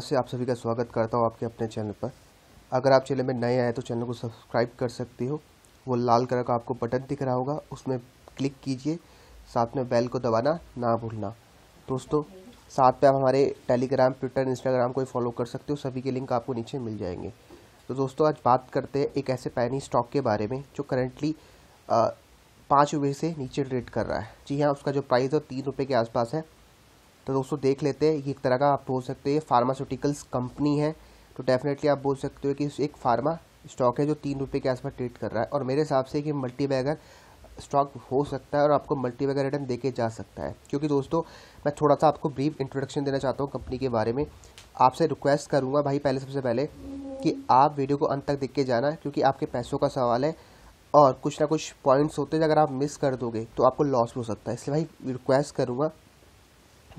से आप सभी का स्वागत करता हूँ आपके अपने चैनल पर अगर आप चैनल में नए आए तो चैनल को सब्सक्राइब कर सकती हो वो लाल कलर का आपको बटन दिख रहा होगा उसमें क्लिक कीजिए साथ में बेल को दबाना ना भूलना दोस्तों साथ में आप हमारे टेलीग्राम ट्विटर इंस्टाग्राम को फॉलो कर सकते हो सभी के लिंक आपको नीचे मिल जाएंगे तो दोस्तों आज बात करते हैं एक ऐसे पैनी स्टॉक के बारे में जो करेंटली पाँच रुपये से नीचे ट्रेड कर रहा है जी हाँ उसका जो प्राइस है तीन रुपये के आसपास है तो दोस्तों देख लेते हैं एक तरह का आप बोल सकते हैं फार्मास्यूटिकल्स कंपनी है तो डेफिनेटली आप बोल सकते हो कि एक फार्मा स्टॉक है जो तीन रुपये के आसपास ट्रेड कर रहा है और मेरे हिसाब से कि मल्टी बैगर स्टॉक हो सकता है और आपको मल्टी बैगर रिटर्न देके जा सकता है क्योंकि दोस्तों मैं थोड़ा सा आपको ब्रीफ इंट्रोडक्शन देना चाहता हूँ कंपनी के बारे में आपसे रिक्वेस्ट करूँगा भाई पहले सबसे पहले कि आप वीडियो को अंत तक देख के जाना क्योंकि आपके पैसों का सवाल है और कुछ ना कुछ पॉइंट्स होते हैं अगर आप मिस कर दोगे तो आपको लॉस हो सकता है इसलिए भाई रिक्वेस्ट करूँगा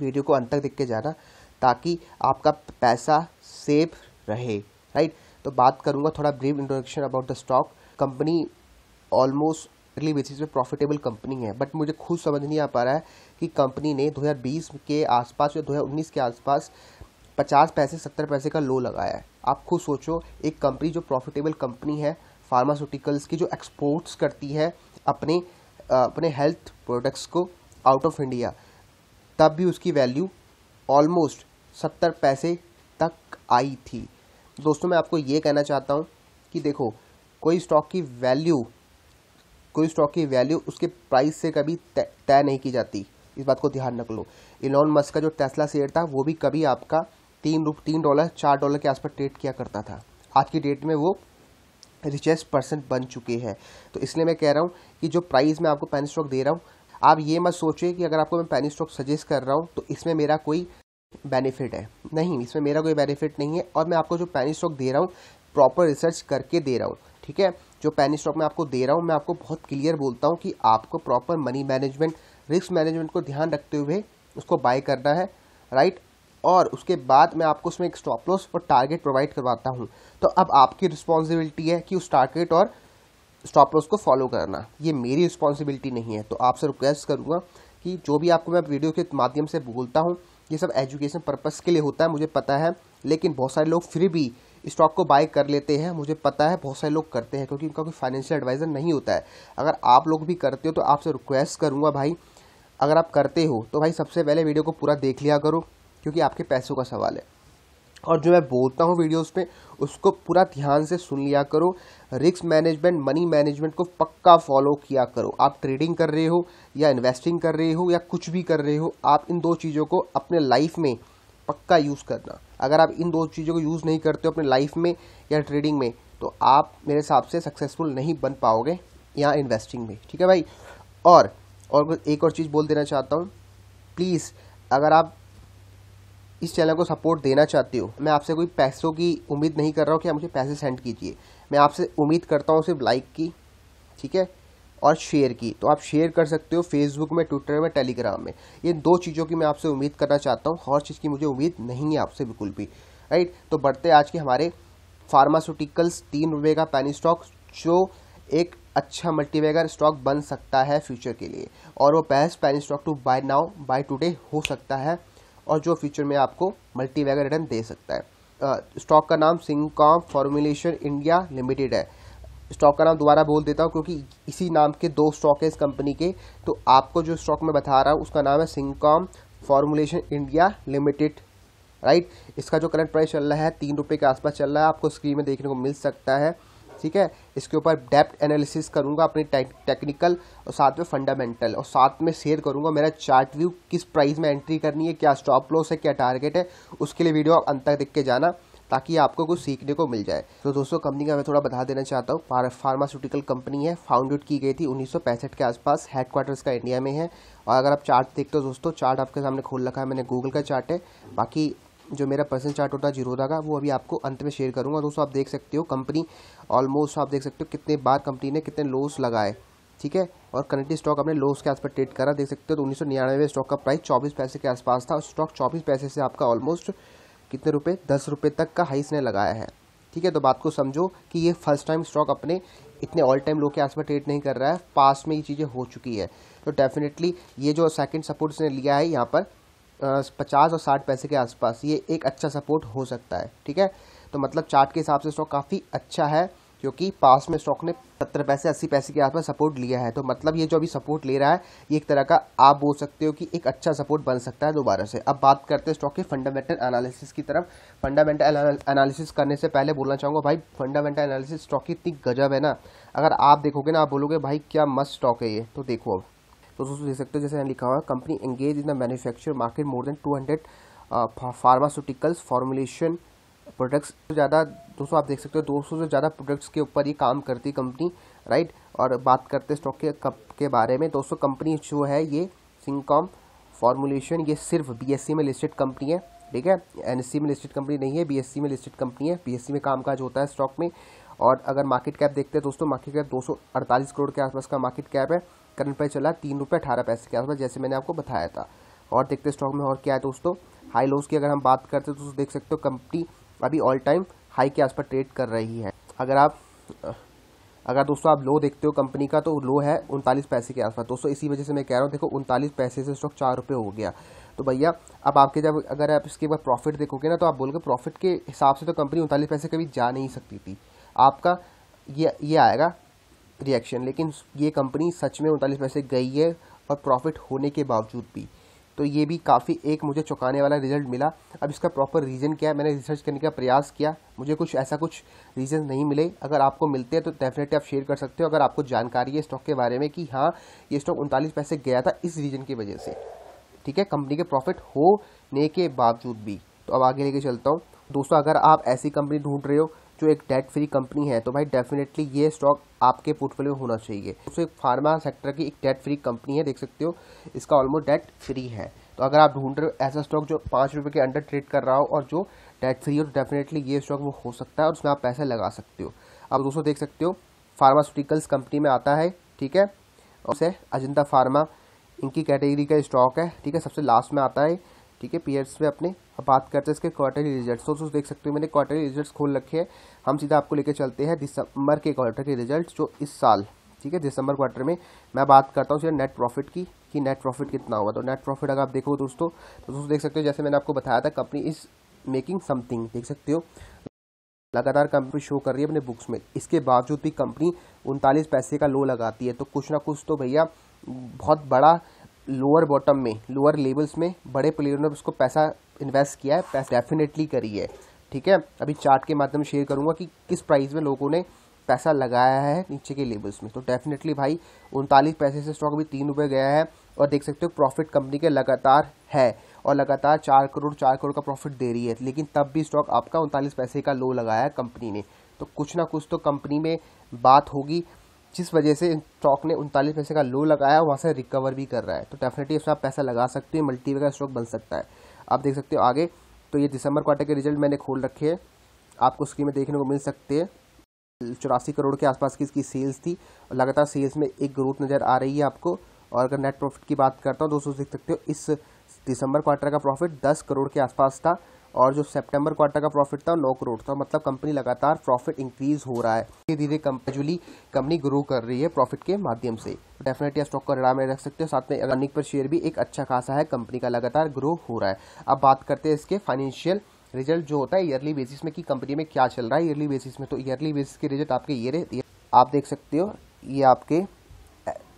वीडियो को अंत तक देख के जाना ताकि आपका पैसा सेफ रहे राइट तो बात करूँगा थोड़ा brief introduction about the stock company almost yearly basis पे प्रॉफिटेबल कंपनी है बट मुझे खुद समझ नहीं आ पा रहा है कि कंपनी ने 2020 के आसपास या 2019 के आसपास 50 पैसे 70 पैसे का लो लगाया है आप खुद सोचो एक कंपनी जो प्रॉफिटेबल कंपनी है फार्मास्यूटिकल्स की जो एक्सपोर्ट्स करती है अपने अपने हेल्थ प्रोडक्ट्स को आउट ऑफ इंडिया तब भी उसकी वैल्यू ऑलमोस्ट सत्तर पैसे तक आई थी दोस्तों मैं आपको ये कहना चाहता हूँ कि देखो कोई स्टॉक की वैल्यू कोई स्टॉक की वैल्यू उसके प्राइस से कभी तय नहीं की जाती इस बात को ध्यान रख लो इलॉन मस्क का जो टेस्ला शेयर था वो भी कभी आपका तीन रूप तीन डॉलर चार डॉलर के आसपास ट्रेड किया करता था आज की डेट में वो रिचेस्ट पर्सन बन चुके हैं तो इसलिए मैं कह रहा हूँ कि जो प्राइस मैं आपको पेन स्टॉक दे रहा हूँ आप ये मत सोचिए कि अगर आपको मैं पैनी स्टॉक सजेस्ट कर रहा हूँ तो इसमें मेरा कोई बेनिफिट है नहीं इसमें मेरा कोई बेनिफिट नहीं है और मैं आपको जो पैनी स्टॉक दे रहा हूँ प्रॉपर रिसर्च करके दे रहा हूँ ठीक है जो पैनी स्टॉक मैं आपको दे रहा हूँ मैं आपको बहुत क्लियर बोलता हूँ कि आपको proper money management risk management को ध्यान रखते हुए उसको बाय करना है राइट और उसके बाद मैं आपको उसमें एक स्टॉप लॉस और टारगेट प्रोवाइड करवाता हूँ तो अब आपकी रिस्पॉन्सिबिलिटी है कि उस टारगेट और स्टॉप लॉस को फॉलो करना ये मेरी रिस्पॉन्सिबिलिटी नहीं है तो आपसे रिक्वेस्ट करूँगा कि जो भी आपको मैं वीडियो के माध्यम से बोलता हूँ ये सब एजुकेशन पर्पज़ के लिए होता है मुझे पता है लेकिन बहुत सारे लोग फिर भी स्टॉक को बाय कर लेते हैं मुझे पता है बहुत सारे लोग करते हैं क्योंकि उनका कोई फाइनेंशियल एडवाइज़र नहीं होता है अगर आप लोग भी करते हो तो आपसे रिक्वेस्ट करूँगा भाई अगर आप करते हो तो भाई सबसे पहले वीडियो को पूरा देख लिया करो क्योंकि आपके पैसों का सवाल है और जो मैं बोलता हूँ वीडियोस में उसको पूरा ध्यान से सुन लिया करो रिस्क मैनेजमेंट मनी मैनेजमेंट को पक्का फॉलो किया करो आप ट्रेडिंग कर रहे हो या इन्वेस्टिंग कर रहे हो या कुछ भी कर रहे हो आप इन दो चीज़ों को अपने लाइफ में पक्का यूज़ करना अगर आप इन दो चीज़ों को यूज़ नहीं करते हो अपने लाइफ में या ट्रेडिंग में तो आप मेरे हिसाब से सक्सेसफुल नहीं बन पाओगे या इन्वेस्टिंग में ठीक है भाई और और एक और चीज़ बोल देना चाहता हूँ प्लीज़ अगर आप इस चैनल को सपोर्ट देना चाहते हो मैं आपसे कोई पैसों की उम्मीद नहीं कर रहा हूँ कि आप मुझे पैसे सेंड कीजिए मैं आपसे उम्मीद करता हूँ सिर्फ लाइक की ठीक है और शेयर की तो आप शेयर कर सकते हो फेसबुक में ट्विटर में टेलीग्राम में ये दो चीज़ों की मैं आपसे उम्मीद करना चाहता हूँ हर चीज़ की मुझे उम्मीद नहीं है आपसे बिल्कुल भी राइट तो बढ़ते आज के हमारे फार्मास्यूटिकल्स तीन रुपये का पैनी स्टॉक जो एक अच्छा मल्टीवेगर स्टॉक बन सकता है फ्यूचर के लिए और वो best penny stock to buy now buy today हो सकता है और जो फ्यूचर में आपको मल्टीवैगर रिटर्न दे सकता है स्टॉक का नाम सिंगकॉम फॉर्मुलेशन इंडिया लिमिटेड है स्टॉक का नाम दोबारा बोल देता हूँ क्योंकि इसी नाम के दो स्टॉक है इस कंपनी के तो आपको जो स्टॉक मैं बता रहा हूँ उसका नाम है Syncom formulation India limited right इसका जो करंट प्राइस चल रहा है तीन रुपये के आसपास चल रहा है आपको स्क्रीन में देखने को मिल सकता है ठीक है इसके ऊपर डेप्थ एनालिसिस करूंगा अपनी टेक्निकल और साथ में फंडामेंटल और साथ में शेयर करूंगा मेरा चार्ट व्यू किस प्राइस में एंट्री करनी है क्या स्टॉप लॉस है क्या टारगेट है उसके लिए वीडियो आप अंत तक देख के जाना ताकि आपको कुछ सीखने को मिल जाए तो दोस्तों कंपनी का मैं थोड़ा बता देना चाहता हूँ फार्मास्यूटिकल कंपनी है फाउंडेड की गई थी उन्नीस के आसपास हेडक्वार्टर्स का इंडिया में है और अगर आप चार्ट देखते हो दोस्तों चार्ट आपके सामने खोल रखा है मैंने गूगल का चार्ट है बाकी जो मेरा पर्सन चार्ट होता है जीरोधा का वो अभी आपको अंत में शेयर करूँगा दोस्तों आप देख सकते हो कंपनी ऑलमोस्ट आप देख सकते हो कितने बार कंपनी ने कितने लोस लगाए ठीक है और करंटली स्टॉक अपने लॉस के आसपास ट्रेड करा देख सकते हो तो उन्नीस सौ निन्यानवे स्टॉक का प्राइस चौबीस पैसे के आसपास था और स्टॉक चौबीस पैसे से आपका ऑलमोस्ट कितने रुपये दस रुपये तक का हाइस ने लगाया है ठीक है तो बात को समझो कि ये फर्स्ट टाइम स्टॉक अपने इतने ऑल टाइम लो के आसपास ट्रेड नहीं कर रहा है पास में ये चीज़ें हो चुकी है तो डेफिनेटली ये जो सेकंड सपोर्ट ने लिया है यहाँ पर पचास और साठ पैसे के आसपास ये एक अच्छा सपोर्ट हो सकता है ठीक है तो मतलब चार्ट के हिसाब से स्टॉक काफ़ी अच्छा है क्योंकि पास में स्टॉक ने सत्तर पैसे अस्सी पैसे के आसपास सपोर्ट लिया है तो मतलब ये जो अभी सपोर्ट ले रहा है ये एक तरह का आप बोल सकते हो कि एक अच्छा सपोर्ट बन सकता है दोबारा से अब बात करते हैं स्टॉक के फंडामेंटल एनालिसिस की तरफ फंडामेंटल एनालिसिस करने से पहले बोलना चाहूँगा भाई फंडामेंटल एनालिसिस स्टॉक की इतनी गजब है ना अगर आप देखोगे ना आप बोलोगे भाई क्या मस्त स्टॉक है ये तो देखो अब तो दोस्तों देख सकते हो जैसे लिखा हुआ है company engage in the manufacture market more than two hundred pharmaceuticals formulation products ज़्यादा दोस्तों आप देख सकते हो 200 से ज़्यादा प्रोडक्ट्स के ऊपर ये काम करती है कंपनी राइट और बात करते स्टॉक के कप के बारे में दोस्तों कंपनी जो है ये सिंकॉम फार्मुलेशन ये सिर्फ बीएससी में लिस्टेड कंपनी है ठीक है एनएससी में लिस्टेड कंपनी नहीं है बीएससी में लिस्टेड कंपनी है बी में कामकाज होता है स्टॉक में और अगर मार्केट कैप देखते हैं दोस्तों मार्केट कैप दो करोड़ के आसपास का मार्केट कैप है करंट प्राइस चला तीन रुपये अठारह पैसे के आसपास जैसे मैंने आपको बताया था और देखते स्टॉक में और क्या है दोस्तों हाई लोस की अगर हम बात करते हैं तो देख सकते हो कंपनी अभी ऑल टाइम हाई के आसपास ट्रेड कर रही है अगर आप अगर दोस्तों आप लो देखते हो कंपनी का तो लो है उनतालीस पैसे के आसपास दोस्तों इसी वजह से मैं कह रहा हूँ देखो उनतालीस पैसे से स्टॉक चार रुपये हो गया तो भैया अब आपके जब अगर आप इसके बाद प्रॉफिट देखोगे ना तो आप बोलोगे प्रॉफिट के हिसाब से तो कंपनी उनतालीस पैसे कभी जा नहीं सकती थी आपका ये ये आएगा रिएक्शन लेकिन ये कंपनी सच में उनतालीस पैसे गई है और प्रॉफिट होने के बावजूद भी तो ये भी काफ़ी एक मुझे चौंकाने वाला रिजल्ट मिला अब इसका प्रॉपर रीज़न क्या है मैंने रिसर्च करने का प्रयास किया मुझे कुछ ऐसा कुछ रीज़न नहीं मिले अगर आपको मिलते हैं तो डेफिनेटली आप शेयर कर सकते हो अगर आपको जानकारी है स्टॉक के बारे में कि हाँ ये स्टॉक उनतालीस पैसे गया था इस रीज़न की वजह से ठीक है कंपनी के प्रॉफिट होने के बावजूद भी तो अब आगे लेके चलता हूँ दोस्तों अगर आप ऐसी कंपनी ढूंढ रहे हो जो एक डेट फ्री कंपनी है तो भाई डेफिनेटली ये स्टॉक आपके पोर्टफोलियो होना चाहिए उसको एक फार्मा सेक्टर की एक डेट फ्री कंपनी है देख सकते हो इसका ऑलमोस्ट डेट फ्री है तो अगर आप ढूंढ रहे हो ऐसा स्टॉक जो पाँच रुपये के अंडर ट्रेड कर रहा हो और जो डेट फ्री हो तो डेफिनेटली ये स्टॉक वो हो सकता है और उसमें आप पैसा लगा सकते हो आप दोस्तों देख सकते हो फार्मास्यूटिकल्स कंपनी में आता है ठीक है और उसे अजंता फार्मा इनकी कैटेगरी का स्टॉक है ठीक है सबसे लास्ट में आता है ठीक है पीएस में अपने अब बात करते हैं इसके क्वार्टरली रिजल्ट तो दोस्तों देख सकते हो मैंने क्वार्टरली रिजल्ट्स खोल रखे हैं हम सीधा आपको लेकर चलते हैं दिसंबर के क्वार्टर के रिजल्ट जो इस साल ठीक है दिसंबर क्वार्टर में मैं बात करता हूँ सीधा नेट प्रॉफिट की कि नेट प्रॉफिट कितना हुआ तो नेट प्रॉफिट अगर आप देखो दोस्तों तो दोस्तों देख सकते हो जैसे मैंने आपको बताया था कंपनी इज मेकिंग समथिंग देख सकते हो लगातार कंपनी शो कर रही है अपने बुक्स में इसके बावजूद भी कंपनी उनतालीस पैसे का लो लगाती है तो कुछ ना कुछ तो भैया बहुत बड़ा लोअर बॉटम में लोअर लेवल्स में बड़े प्लेयरों ने उसको पैसा इन्वेस्ट किया है पैसा डेफिनेटली करी है ठीक है अभी चार्ट के माध्यम शेयर करूँगा कि किस प्राइस में लोगों ने पैसा लगाया है नीचे के लेवल्स में तो डेफिनेटली भाई उनतालीस पैसे से स्टॉक अभी तीन रुपये गया है और देख सकते हो प्रॉफिट कंपनी के लगातार है और लगातार चार करोड़ चार करोड़ का प्रॉफिट दे रही है लेकिन तब भी स्टॉक आपका उनतालीस पैसे का लो लगाया है कंपनी ने तो कुछ ना कुछ तो कंपनी में बात होगी जिस वजह से स्टॉक ने उनतालीस पैसे का लो लगाया वहाँ से रिकवर भी कर रहा है तो डेफिनेटली इसमें आप पैसा लगा सकते हो मल्टीवे का स्टॉक बन सकता है आप देख सकते हो आगे तो ये दिसंबर क्वार्टर के रिजल्ट मैंने खोल रखे हैं आपको स्क्रीन में देखने को मिल सकते हैं चौरासी करोड़ के आसपास की इसकी सेल्स थी और लगातार सेल्स में एक ग्रोथ नज़र आ रही है आपको और अगर नेट प्रॉफिट की बात करता हूँ दोस्तों देख सकते हो इस दिसंबर क्वार्टर का प्रॉफिट 10 करोड़ के आसपास था और जो सितंबर क्वार्टर का प्रॉफिट था नौ करोड़ था मतलब कंपनी लगातार प्रॉफिट इंक्रीज हो रहा है धीरे धीरे कंपेजुअली कंपनी ग्रो कर रही है प्रॉफिट के माध्यम से डेफिनेटली स्टॉक का रिड़ा में रख सकते हैं साथ में अर्निंग पर शेयर भी एक अच्छा खासा है कंपनी का लगातार ग्रो हो रहा है अब बात करते हैं इसके फाइनेंशियल रिजल्ट जो होता है ईयरली बेसिस में कि कंपनी में क्या चल रहा है ईयरली बेसिस में तो ईयरली बेसिस के रिजल्ट आपके ये आप देख सकते हो ये आपके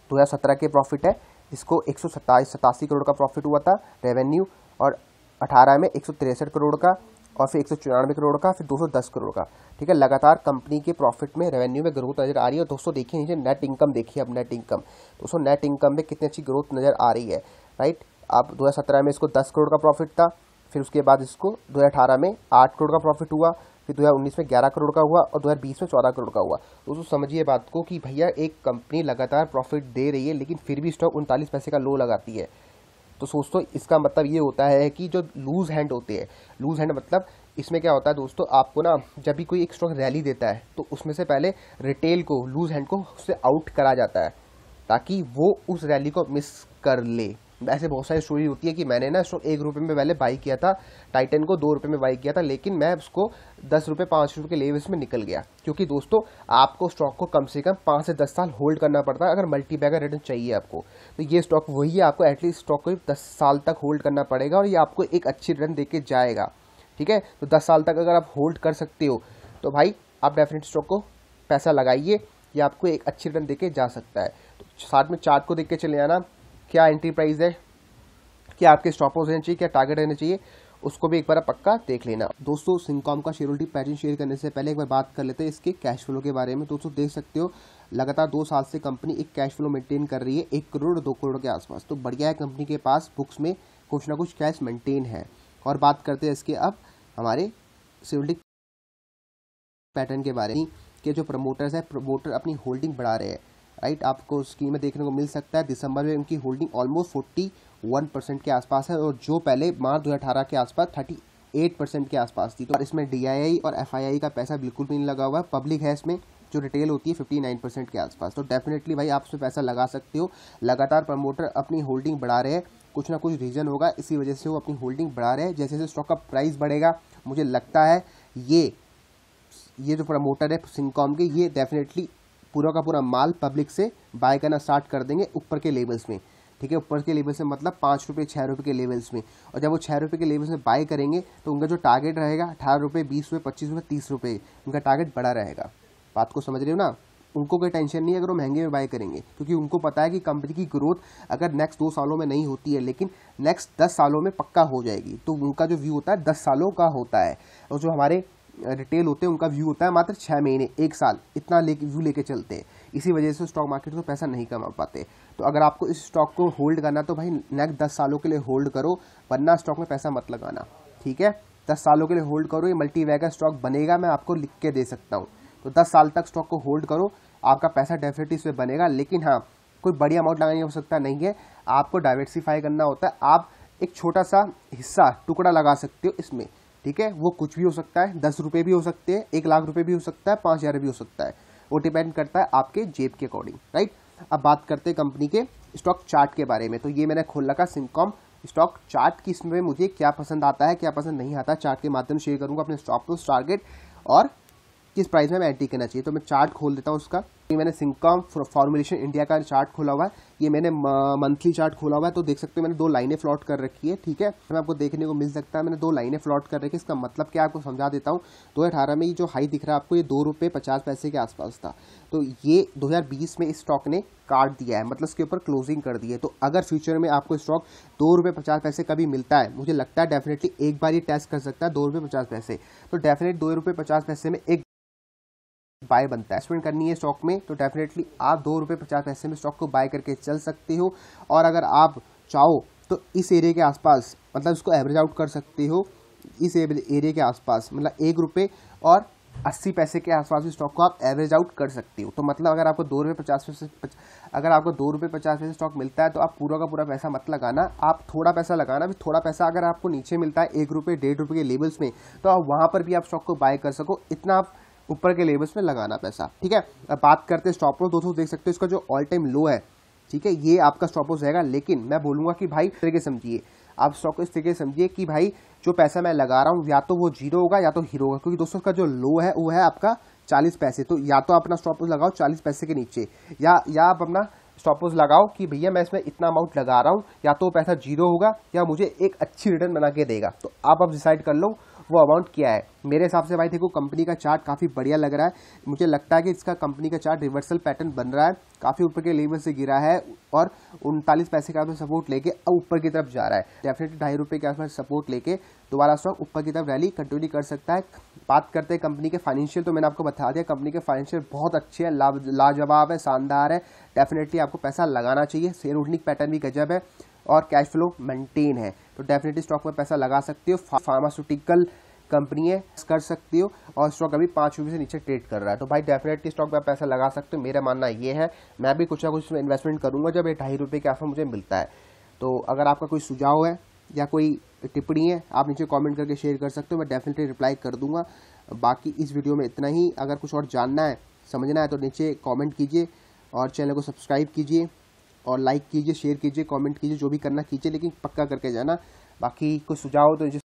दो के प्रॉफिट है इसको एक सौ करोड़ का प्रॉफिट हुआ था रेवेन्यू और अठारह में एक करोड़ का और फिर एक करोड़ का फिर 210 करोड़ का ठीक है लगातार कंपनी के प्रॉफिट में रेवेन्यू में ग्रोथ नजर आ रही है और दोस्तों देखिए नीचे नेट इनकम देखिए अब नेट इनकम दोस्तों नेट इनकम में कितनी अच्छी ग्रोथ नजर आ रही है राइट अब 2017 में इसको 10 करोड़ का प्रॉफिट था फिर उसके बाद इसको दो में आठ करोड़ का प्रॉफिट हुआ फिर दो में ग्यारह करोड़ का हुआ और दो में चौदह करोड़ का हुआ दोस्तों समझिए बात को कि भैया एक कंपनी लगातार प्रॉफिट दे रही है लेकिन फिर भी स्टॉक उनतालीस पैसे का लो लगाती है तो दोस्तों इसका मतलब ये होता है कि जो लूज हैंड होती है लूज हैंड मतलब इसमें क्या होता है दोस्तों आपको ना जब भी कोई एक स्टॉक रैली देता है तो उसमें से पहले रिटेल को लूज हैंड को उससे आउट करा जाता है ताकि वो उस रैली को मिस कर ले ऐसे बहुत सारी स्टोरी होती है कि मैंने ना इसको एक रुपये में पहले बाई किया था टाइटन को दो रुपये में बाई किया था लेकिन मैं उसको दस रुपये पाँच रुपये के लेवल में निकल गया क्योंकि दोस्तों आपको स्टॉक को कम से कम पाँच से दस साल होल्ड करना पड़ता है अगर मल्टी बैगर रिटर्न चाहिए आपको तो ये स्टॉक वही है आपको एटलीस्ट स्टॉक को दस साल तक होल्ड करना पड़ेगा और ये आपको एक अच्छी रिटर्न दे जाएगा ठीक है तो दस साल तक अगर आप होल्ड कर सकते हो तो भाई आप डेफिनेट स्टॉक को पैसा लगाइए ये आपको एक अच्छी रिटर्न दे के जा सकता है तो साथ में चार्ट को देख के चले आना क्या एंट्री प्राइस है क्या आपके स्टॉप लॉस रहना चाहिए क्या टारगेट रहना चाहिए उसको भी एक बार पक्का देख लेना दोस्तों सिंकॉम का शेयर होल्डिंग पैटर्न शेयर करने से पहले एक बार बात कर लेते हैं इसके कैश फ्लो के बारे में दोस्तों देख सकते हो लगातार दो साल से कंपनी एक कैश फ्लो मेंटेन कर रही है एक करोड़ दो करोड़ के आसपास तो बढ़िया है कंपनी के पास बुक्स में कुछ ना कुछ कैश मेंटेन है और बात करते हैं इसके अब हमारे सिविलिक पैटर्न के बारे में कि जो प्रमोटर्स हैं प्रमोटर अपनी होल्डिंग बढ़ा रहे हैं राइट आपको में देखने को मिल सकता है दिसंबर में उनकी holding almost forty one percent के आसपास है और जो पहले मार्च दो के आसपास थर्टी एट परसेंट के आसपास थी तो इसमें डी और एफ का पैसा बिल्कुल भी नहीं लगा हुआ है पब्लिक है इसमें जो रिटेल होती है फिफ्टी नाइन परसेंट के आसपास तो डेफिनेटली भाई आप उसमें पैसा लगा सकते हो लगातार प्रमोटर अपनी होल्डिंग बढ़ा रहे हैं कुछ ना कुछ रीज़न होगा इसी वजह से वो अपनी होल्डिंग बढ़ा रहे हैं जैसे जैसे स्टॉक का प्राइस बढ़ेगा मुझे लगता है ये ये जो प्रमोटर है सिंकॉम के ये डेफिनेटली पूरा का पूरा माल पब्लिक से बाय करना स्टार्ट कर देंगे ऊपर के लेवल्स में ठीक है ऊपर के लेवल से मतलब पाँच रुपये छः रुपये के लेवल्स में और जब वो छः रुपये के लेवल्स में बाय करेंगे तो उनका जो टारगेट रहेगा अठारह रुपये बीस रुपये पच्चीस रुपये तीस रुपये उनका टारगेट बड़ा रहेगा बात को समझ रहे हो ना उनको कोई टेंशन नहीं है अगर वो महंगे में बाय करेंगे क्योंकि उनको पता है कि कंपनी की ग्रोथ अगर नेक्स्ट दो सालों में नहीं होती है लेकिन नेक्स्ट दस सालों में पक्का हो जाएगी तो उनका जो व्यू होता है दस सालों का होता है और जो हमारे रिटेल होते हैं उनका व्यू होता है मात्र छः महीने एक साल इतना ले व्यू लेके चलते हैं इसी वजह से स्टॉक मार्केट में पैसा नहीं कमा पाते तो अगर आपको इस स्टॉक को होल्ड करना तो भाई नेक्स्ट दस सालों के लिए होल्ड करो वरना स्टॉक में पैसा मत लगाना ठीक है दस सालों के लिए होल्ड करो ये मल्टीवैगर स्टॉक बनेगा मैं आपको लिख के दे सकता हूँ तो दस साल तक स्टॉक को होल्ड करो आपका पैसा डेफिनेटली इसमें बनेगा लेकिन हाँ कोई बड़ी अमाउंट लगाने हो सकता नहीं है आपको डाइवर्सिफाई करना होता है आप एक छोटा सा हिस्सा टुकड़ा लगा सकते हो इसमें ठीक है वो कुछ भी हो सकता है दस रुपये भी हो सकते हैं एक लाख रुपये भी हो सकता है पाँच हज़ार भी हो सकता है वो डिपेंड करता है आपके जेब के अकॉर्डिंग राइट अब बात करते हैं कंपनी के स्टॉक चार्ट के बारे में तो ये मैंने खोल रखा सिंकॉम स्टॉक चार्ट की इसमें मुझे क्या पसंद आता है क्या पसंद नहीं आता चार्ट के माध्यम से शेयर करूँगा अपने स्टॉक लॉस टारगेट और किस प्राइस में मैं एंट्री करना चाहिए तो मैं चार्ट खोल देता हूँ उसका ये मैंने सिंकॉम फॉर्मुलेशन इंडिया का चार्ट खोला हुआ है ये मैंने मंथली चार्ट खोला हुआ है तो देख सकते हैं मैंने दो लाइनें फ्लॉट कर रखी है ठीक है मैं आपको देखने को मिल सकता है मैंने दो लाइनें फ्लॉट कर रखी है इसका मतलब क्या आपको समझा देता हूँ दो में ये जो हाई दिख रहा है आपको ये दो पैसे के आसपास था तो ये दो में इस स्टॉक ने काट दिया है मतलब इसके ऊपर क्लोजिंग कर दी है तो अगर फ्यूचर में आपको स्टॉक दो रुपये पचास पैसे का भी मिलता है मुझे लगता है डेफिनेटली एक बार ये टेस्ट कर सकता है दो रुपये पचास पैसे तो डेफिनेट दो रुपये पचास पैसे में एक बाय बनता है इन्वेस्टमेंट करनी है स्टॉक में तो डेफिनेटली आप दो रुपये पचास पैसे में स्टॉक को बाय करके चल सकते हो और अगर आप चाहो तो इस एरिया के आसपास मतलब इसको एवरेज आउट कर सकते हो इस एरिया के आसपास मतलब एक रुपये और अस्सी पैसे के आसपास भी स्टॉक को आप एवरेज आउट कर सकते हो तो मतलब अगर आपको दो रुपये पचास पैसे अगर आपको दो रुपये पचास पैसे स्टॉक मिलता है तो आप पूरा का पूरा पैसा मत लगाना आप थोड़ा पैसा लगाना भी थोड़ा पैसा अगर आपको नीचे मिलता है एक रुपये डेढ़ रुपये के लेवल्स में तो आप वहाँ पर भी आप स्टॉक को बाय कर सको इतना आप ऊपर के लेवल्स में लगाना पैसा ठीक है अब बात करते हैं स्टॉप लॉस दोस्तों देख सकते हो इसका जो ऑल टाइम लो है ठीक है ये आपका स्टॉप लॉस रहेगा लेकिन मैं बोलूंगा कि भाई तरीके समझिए आप स्टॉक इस तरीके समझिए कि भाई जो पैसा मैं लगा रहा हूँ या तो वो जीरो होगा या तो हीरो होगा क्योंकि दोस्तों उसका जो लो है वो है आपका चालीस पैसे तो या तो अपना स्टॉप लॉस लगाओ चालीस पैसे के नीचे या या आप अपना स्टॉप लॉस लगाओ कि भैया मैं इसमें इतना अमाउंट लगा रहा हूँ या तो पैसा जीरो होगा या मुझे एक अच्छी रिटर्न बना के देगा तो आप अब डिसाइड कर लो वो अमाउंट किया है मेरे हिसाब से भाई देखो कंपनी का चार्ट काफ़ी बढ़िया लग रहा है मुझे लगता है कि इसका कंपनी का चार्ट रिवर्सल पैटर्न बन रहा है काफ़ी ऊपर के लेवल से गिरा है और उनतालीस पैसे के आसपास सपोर्ट लेके अब ऊपर की तरफ जा रहा है डेफिनेटली ढाई रुपये के आसपास सपोर्ट लेके दोबारा स्टॉक ऊपर की तरफ रैली कंटिन्यू कर सकता है बात करते हैं कंपनी के फाइनेंशियल तो मैंने आपको बता दिया कंपनी के फाइनेंशियल बहुत अच्छे हैं लाजवाब है शानदार है डेफिनेटली आपको पैसा लगाना चाहिए शेयर होल्डिंग पैटर्न भी गजब है और कैश फ्लो मेंटेन है तो डेफिनेटली स्टॉक में पैसा लगा सकते हो फार्मास्यूटिकल कंपनी है कर सकते हो और स्टॉक अभी पाँच रुपये से नीचे ट्रेड कर रहा है तो भाई डेफिनेटली स्टॉक में पैसा लगा सकते हो मेरा मानना ये है मैं भी कुछ ना कुछ इन्वेस्टमेंट करूंगा जब ये ढाई रुपये के ऑफर मुझे मिलता है तो अगर आपका कोई सुझाव है या कोई टिप्पणी है आप नीचे कमेंट करके शेयर कर सकते हो मैं डेफिनेटली रिप्लाई कर दूंगा बाकी इस वीडियो में इतना ही अगर कुछ और जानना है समझना है तो नीचे कमेंट कीजिए और चैनल को सब्सक्राइब कीजिए और लाइक कीजिए शेयर कीजिए कमेंट कीजिए जो भी करना कीजिए लेकिन पक्का करके जाना बाकी कोई सुझाव हो तो